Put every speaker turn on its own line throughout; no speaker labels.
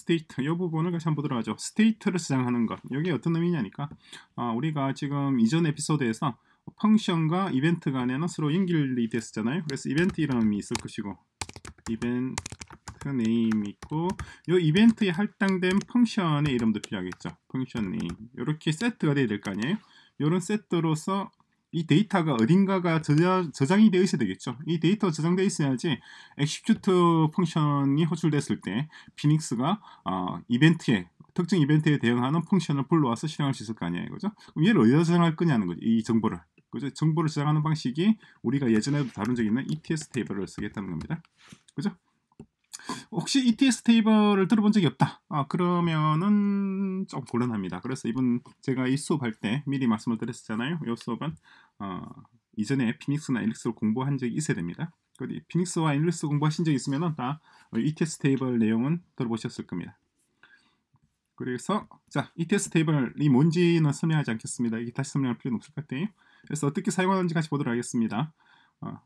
스테이트 이 부분을 다시 한번 보도록 하죠. 스테이트를 저장하는 것. 이게 어떤 의미냐니까 아, 우리가 지금 이전 에피소드에서 펑션과 이벤트 간에는 서로 연결이 됐었잖아요. 그래서 이벤트 이름이 있을 것이고 이벤트 네임 있고 이 이벤트에 할당된 펑션의 이름도 필요하겠죠. 펑션 네임 이렇게 세트가 돼야 될 거 아니에요. 이런 세트로서 이 데이터가 어딘가가 저장, 이 되어 있어야 되겠죠. 이 데이터가 저장되어 있어야지 엑시큐트 펑션이 호출됐을 때 피닉스가 어, 이벤트에 특정 이벤트에 대응하는 펑션을 불러와서 실행할 수 있을 거 아니에요. 그죠? 그럼 얘를 어디다 저장할 거냐는 거죠. 이 정보를. 그죠? 정보를 저장하는 방식이 우리가 예전에도 다룬 적 있는 ETS 테이블을 쓰겠다는 겁니다. 그죠? 혹시 ETS 테이블을 들어본 적이 없다. 아, 그러면은 좀 곤란합니다. 그래서 이번 제가 이 수업할 때 미리 말씀을 드렸잖아요. 이 수업은 어, 이전에 피닉스나 엘릭스를 공부한 적이 있어야 됩니다. 어디 피닉스와 엘릭스 공부하신 적이 있으면 다 ETS 테이블 내용은 들어보셨을 겁니다. 그래서 자 ETS 테이블이 뭔지는 설명하지 않겠습니다. 이게 다시 설명할 필요는 없을 것 같아요. 그래서 어떻게 사용하는지 같이 보도록 하겠습니다. 어,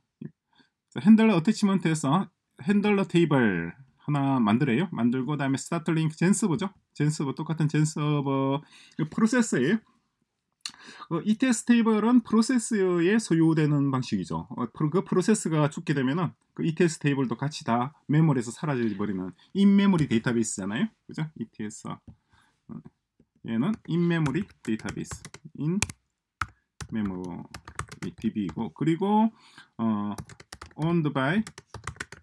핸들러 어태치먼트에서 핸들러 테이블 하나 만들어요. 만들고 다음에 스타트링크 젠서버죠. 젠서버 똑같은 젠서버 프로세스예요. 어, 이테스 테이블은 프로세스에 소요되는 방식이죠. 어, 그 프로세스가 죽게 되면은 그 ETS 테이블도 같이 다 메모리에서 사라져 버리는 인메모리 데이터베이스잖아요. 그죠? ETS 어, 얘는 인메모리 데이터베이스 인 메모리 DB이고 그리고 어 owned by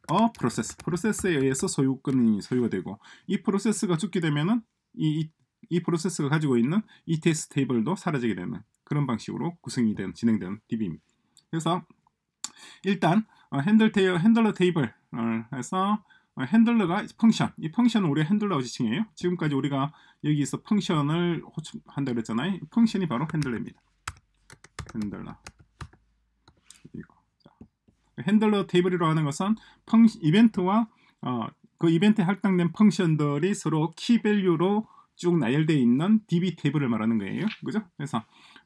어 프로세스 프로세스에 의해서 소유권이 소유가 되고 이 프로세스가 죽게 되면은 이, 이, 이 프로세스가 가지고 있는 ETS 테이블도 사라지게 되는 그런 방식으로 구성이 된 진행된 DB입니다. 그래서 일단 어, 핸들 테이, 핸들러 테이블 해서 어, 핸들러가 펑션 이 펑션은 우리 핸들러라고 지칭해요. 지금까지 우리가 여기서 펑션을 호출한다고 랬잖아요 펑션이 바로 핸들러입니다. 핸들러 핸들러 테이블이라고 하는 것은 이벤트와 어, 그 이벤트에 할당된 펑션들이 서로 키 밸류로 쭉 나열되어 있는 DB 테이블을 말하는 거예요. 그죠? 그래서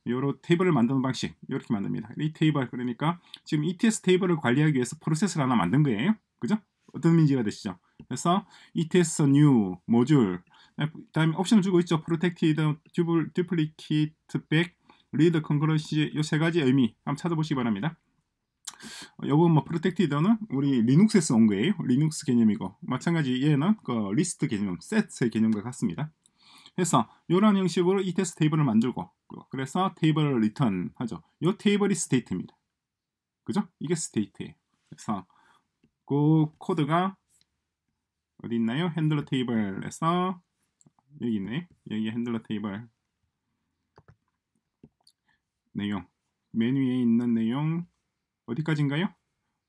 요로 테이블을 만드는 방식 이렇게 만듭니다. 이 테이블 그러니까 지금 ETS 테이블을 관리하기 위해서 프로세스를 하나 만든 거예요. 그죠? 어떤 의미가 인지 되시죠? 그래서 ETS new 모듈 그다음에 옵션을 주고 있죠. protected, duplicate, back, read, c o n c u r r e n c y 요 세 가지 의미 한번 찾아보시기 바랍니다. 어, 요번 뭐 프로텍티드는 우리 리눅스에 서온 거예요. 리눅스 개념이고 마찬가지 얘는 그 리스트 개념, 세트의 개념과 같습니다. 그래서 이런 형식으로 이 테스트 테이블을 만들고 그래서 테이블을 리턴 하죠. 이 테이블이 스테이트입니다. 그죠? 이게 스테이트예요. 그래서 그 코드가 어디 있나요? 핸들러 테이블에서 여기 있네. 여기 핸들러 테이블 내용 메뉴에 있는 내용 어디까지인가요?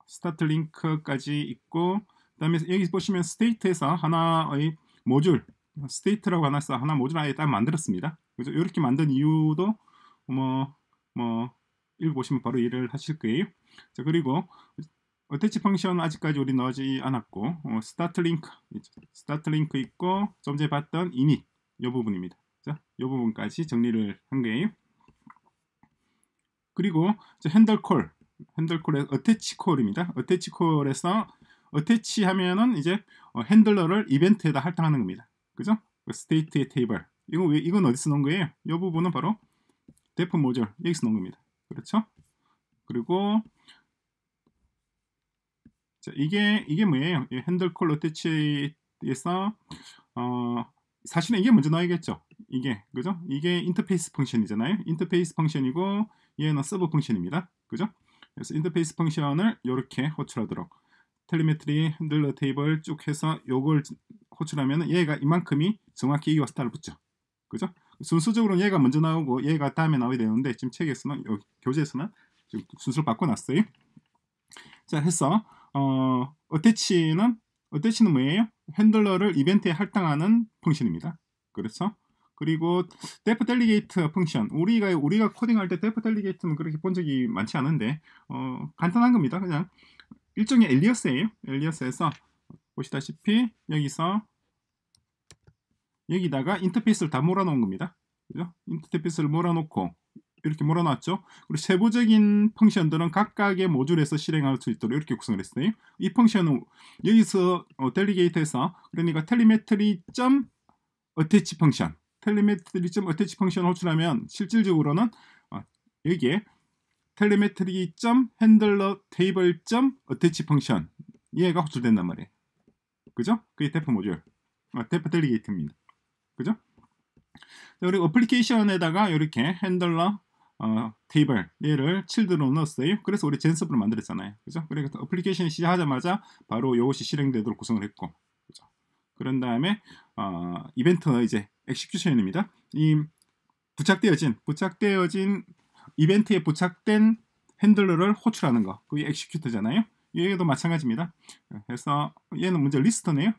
스타트 링크까지 있고 그 다음에 여기 보시면 스테이트에서 하나의 모듈 스테이트라고 하나 써 하나 모듈 아예 딱 만들었습니다. 그래서 이렇게 만든 이유도 뭐뭐 뭐 읽어보시면 뭐, 바로 이해를 하실 거예요. 자 그리고 어태치 펑션 아직까지 우리 넣지 않았고 어, 스타트 링크 스타트 링크 있고 좀 전에 봤던 이미이 부분입니다. 자이 부분까지 정리를 한 거예요. 그리고 핸들 콜 핸들콜의 어태치 콜입니다. 어태치 콜에서 어태치 하면은 이제 어, 핸들러를 이벤트에다 할당하는 겁니다. 그죠? 그 스테이트의 테이블. 이건 왜 이건 어디서 넣은 거예요? 이 부분은 바로 데프 모듈 여기서 넣은 겁니다. 그렇죠? 그리고 자, 이게 이게 뭐예요? 핸들콜 어태치에서 어, 사실은 이게 먼저 나와야겠죠. 이게 그죠? 이게 인터페이스 펑션이잖아요. 인터페이스 펑션이고 얘는 서브 펑션입니다. 그죠? 그래서 인터페이스 펑션을 이렇게 호출하도록 텔레메트리 핸들러 테이블 쭉 해서 요걸 호출하면 얘가 이만큼이 정확히 이와 스타를 붙죠. 그죠? 순수적으로는 얘가 먼저 나오고 얘가 다음에 나오게 되는데 지금 책에서는 요, 교재에서는 지금 순서를 바꿔놨어요. 자 해서 어, 어태치는 어태치는 뭐예요? 핸들러를 이벤트에 할당하는 펑션입니다. 그래서 그리고 데프 델리게이트 펑션 우리가 우리가 코딩할 때 데프 델리게이트는 그렇게 본 적이 많지 않은데 어, 간단한 겁니다. 그냥 일종의 엘리어스예요. 엘리어스에서 보시다시피 여기서 여기다가 인터페이스를 다 몰아놓은 겁니다. 그죠? 인터페이스를 몰아놓고 이렇게 몰아놨죠. 그리고 세부적인 펑션들은 각각의 모듈에서 실행할 수 있도록 이렇게 구성을 했어요. 이 펑션은 여기서 어, 델리게이트에서 그러니까 텔리메트리 점 어태치 펑션 텔레메트리점 어태치 펑션 호출하면 실질적으로는 어, 여기에 텔레메트리 점 핸들러 테이블 점 어태치 펑션 얘가 호출된단 말이에요. 그죠? 그게 테프 모듈, 아, 어, 테프 텔리게이트입니다. 그죠? 자, 그리고 어플리케이션에다가 이렇게 핸들러 어, 테이블 얘를 칠드로 넣었어요. 그래서 우리 젠스섭를 만들었잖아요. 그죠? 그래서 어플리케이션 시작하자마자 바로 이것이 실행되도록 구성을 했고, 그죠? 그런 다음에 어, 이벤트 이제 execution입니다. 이 부착되어진 부착되어진 이벤트에 부착된 핸들러를 호출하는 거 그게 execute잖아요. 얘도 마찬가지입니다. 그래서 얘는 먼저 리스트네요.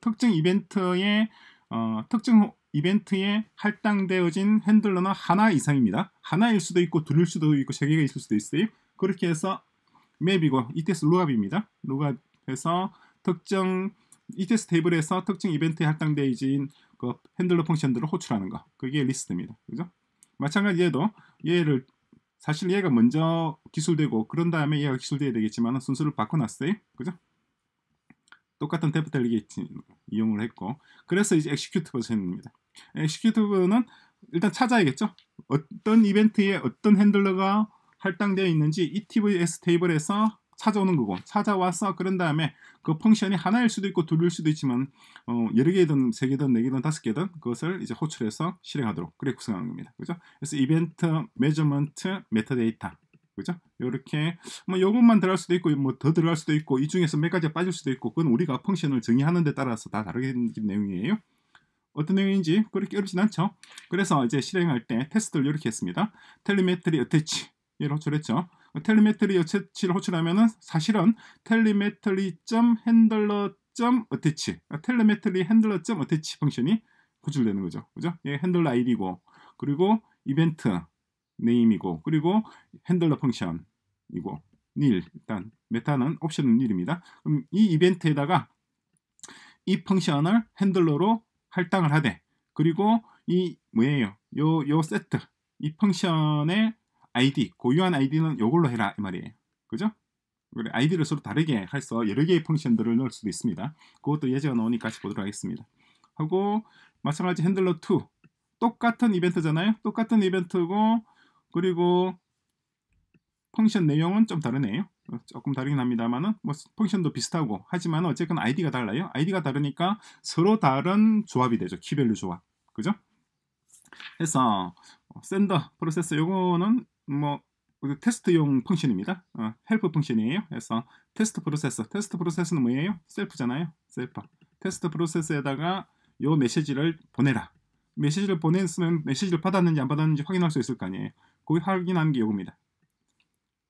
특정 이벤트에 어, 특정 이벤트에 할당되어진 핸들러는 하나 이상입니다. 하나일 수도 있고 둘일 수도 있고 세 개가 있을 수도 있어요. 그렇게 해서 맵이고 이테스 루갑입니다. 루갑에서 특정 이테스 테이블에서 특정 이벤트에 할당되어진 그 핸들러 펑션들을 호출하는 거 그게 리스트입니다. 그죠? 마찬가지 에도 얘를 사실 얘가 먼저 기술되고 그런 다음에 얘가 기술되어야 되겠지만 순서를 바꿔놨어요. 그죠? 똑같은 데프터 리게이트 이용을 했고 그래서 이제 엑시큐트 버전입니다. 엑시큐트는 일단 찾아야겠죠. 어떤 이벤트에 어떤 핸들러가 할당되어 있는지 ETVS 테이블에서 찾아오는 거고 찾아와서 그런 다음에 그 펑션이 하나일 수도 있고 둘일 수도 있지만 어, 여러 개든 세 개든 네 개든 다섯 개든 그것을 이제 호출해서 실행하도록 그래 구성하는 겁니다. 그죠? 그래서 이벤트 매저먼트 메타데이터 그죠? 이렇게 뭐 요것만 들어갈 수도 있고 뭐 더 들어갈 수도 있고 이 중에서 몇가지 빠질 수도 있고 그건 우리가 펑션을 정의하는 데 따라서 다 다르게 된 내용이에요. 어떤 내용인지 그렇게 어렵진 않죠. 그래서 이제 실행할 때 테스트를 이렇게 했습니다. 텔리메트리 어태치 이1 호출했죠. 텔리메트리 여체치를 호출하면은 사실은 텔리메트리핸들러 d l e r 텔리메트리 핸들러 d l e r 펑션이 호출되는 거죠. 그죠? 예, 핸들러 아이디고 그리고 이벤트 네임이고 그리고 핸들러 펑션이고 닐 일단 메타는 옵션은 닐입니다. 그럼 이 이벤트에다가 이 펑션을 핸들러로 할당을 하되 그리고 이 뭐예요? 요 요 세트 이 펑션의 아이디 고유한 아이디는 이걸로 해라 이 말이에요. 그죠? 아이디를 서로 다르게 해서 여러 개의 펑션들을 넣을 수도 있습니다. 그것도 예제가 나오니까 같이 보도록 하겠습니다. 하고 마찬가지 핸들러 2 똑같은 이벤트잖아요. 똑같은 이벤트고 그리고 펑션 내용은 좀 다르네요. 조금 다르긴 합니다만은 뭐 펑션도 비슷하고 하지만 어쨌든 아이디가 달라요. 아이디가 다르니까 서로 다른 조합이 되죠. 키밸류 조합. 그죠? 해서 어, 샌더 프로세스 요거는 뭐 테스트용 펑션입니다. 어, 헬프 펑션이에요. 그래서 테스트 프로세서 테스트 프로세스는 뭐예요? 셀프잖아요. 셀프. 테스트 프로세스에다가 요 메시지를 보내라. 메시지를 보냈으면 메시지를 받았는지 안 받았는지 확인할 수 있을 거 아니에요. 거기 확인하는 게 요겁니다.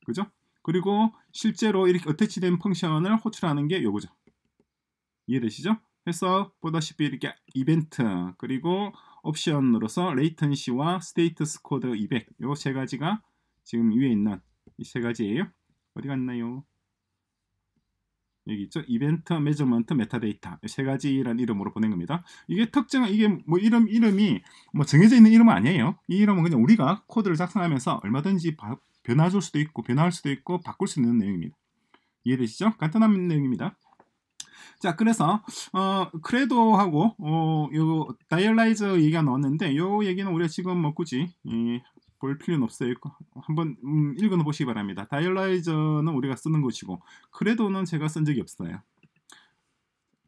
그죠? 그리고 실제로 이렇게 어태치된 펑션을 호출하는 게 요거죠. 이해되시죠? 해서 보다시피 이렇게 이벤트 그리고 옵션으로서 레이턴시와 스테이트스 코드 200 요 세 가지가 지금 위에 있는 이 세 가지예요. 어디 갔나요? 여기 있죠. 이벤트, 매저먼트 메타데이터 세 가지라는 이름으로 보낸 겁니다. 이게 특정은 이게 뭐 이름 이름이 뭐 정해져 있는 이름은 아니에요. 이 이름은 그냥 우리가 코드를 작성하면서 얼마든지 변화줄 수도 있고 변화할 수도 있고 바꿀 수 있는 내용입니다. 이해되시죠? 간단한 내용입니다. 자, 그래서 어 그래도 하고 어요 다이얼라이저 얘기가 나왔는데 요 얘기는 우리가 지금 뭐 굳이 이, 볼 필요는 없어요. 한번 음, 읽어 보시기 바랍니다. 다이얼라이저는 우리가 쓰는 것이고 그래도는 제가 쓴 적이 없어요.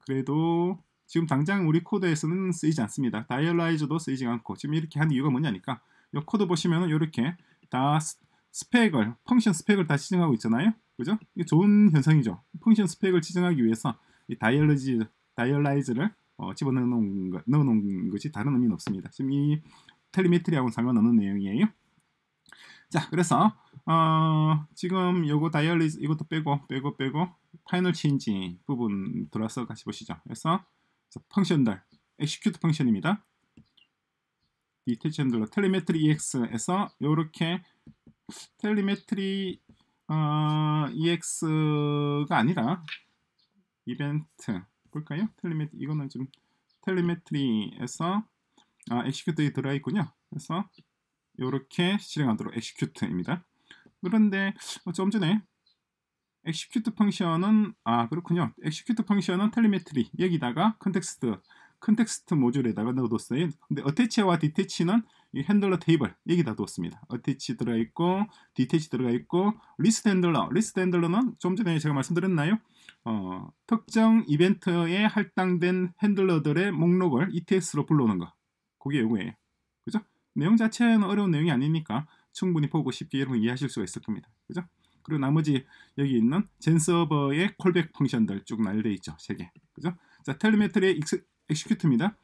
그래도 지금 당장 우리 코드에서는 쓰이지 않습니다. 다이얼라이저도 쓰이지 않고 지금 이렇게 한 이유가 뭐냐니까 이 코드 보시면은 이렇게 다 스펙을 펑션 스펙을 다 지정하고 있잖아요. 그죠? 이게 좋은 현상이죠. 펑션 스펙을 지정하기 위해서 이 다이얼러지 다이얼라이즈를 어, 집어넣어놓은 것, 이 다른 의미는 없습니다. 지금 이 텔리메트리하고는 상관없는 내용이에요. 자, 그래서 어, 지금 요거 다이얼리즈 이것도 빼고 빼고 빼고 파이널 체인지 부분 들어서 같이 보시죠. 그래서 펑션들, 엑시큐트 펑션입니다. 디테치 션들러 텔리메트리 EX에서 요렇게 텔리메트리 어, EX가 아니라 이벤트 볼까요? 텔리메트 이거는 지금 텔리메트리에서 아, 엑시큐트에 들어 가 있군요. 그래서 이렇게 실행하도록 엑시큐트입니다. 그런데 어, 좀 전에 엑시큐트 펑션은 아 그렇군요. 엑시큐트 펑션은 텔리메트리 여기다가 컨텍스트 컨텍스트 모듈에다가 넣어뒀어요. 근데 어태치와 디태치는 이 핸들러 테이블 여기다 뒀습니다. 어태치 들어있고 가 디태치 들어가 있고 리스트 핸들러 리스트 핸들러는 좀 전에 제가 말씀드렸나요? 어, 특정 이벤트에 할당된 핸들러들의 목록을 ETS로 불러오는 거. 그게 요거예요. 그죠? 내용 자체는 어려운 내용이 아니니까 충분히 보고 쉽게 여러분 이해하실 수가 있을 겁니다. 그죠? 그리고 나머지 여기 있는 젠 서버의 콜백 펑션들 쭉 나열되어 있죠. 세 개. 그죠? 자, 텔레메트리의 엑시큐트입니다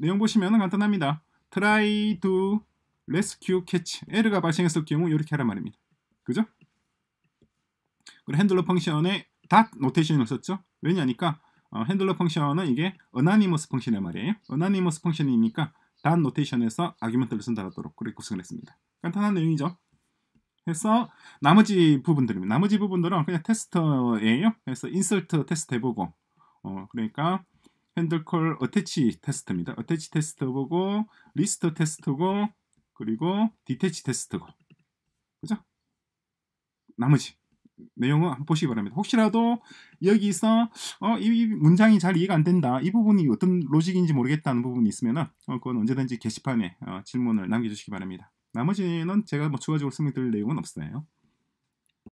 내용 보시면 간단합니다. try to rescue catch. 에러가 발생했을 경우 이렇게 하란 말입니다. 그죠? 그리고 핸들러 펑션의 닷 노테이션을 썼죠. 왜냐니까 어, 핸들러 펑션은 이게 어나니머스 펑션의 말이에요. 어나니머스 펑션이니까 단 노테이션에서 아규먼트를 쓴다하도록 그렇게 구성을 했습니다. 간단한 내용이죠. 그래서 나머지 부분들입니다. 나머지 부분들은 그냥 테스트예요 그래서 인설트 테스트 해보고 어, 그러니까 핸들콜 어태치 테스트입니다. 어태치 테스트 보고 리스트 테스트고 그리고 디테치 테스트고 그죠? 나머지 내용을 한번 보시기 바랍니다. 혹시라도 여기서 어, 이 문장이 잘 이해가 안 된다. 이 부분이 어떤 로직인지 모르겠다는 부분이 있으면 어, 그건 언제든지 게시판에 어, 질문을 남겨주시기 바랍니다. 나머지는 제가 뭐 추가적으로 설명드릴 내용은 없어요.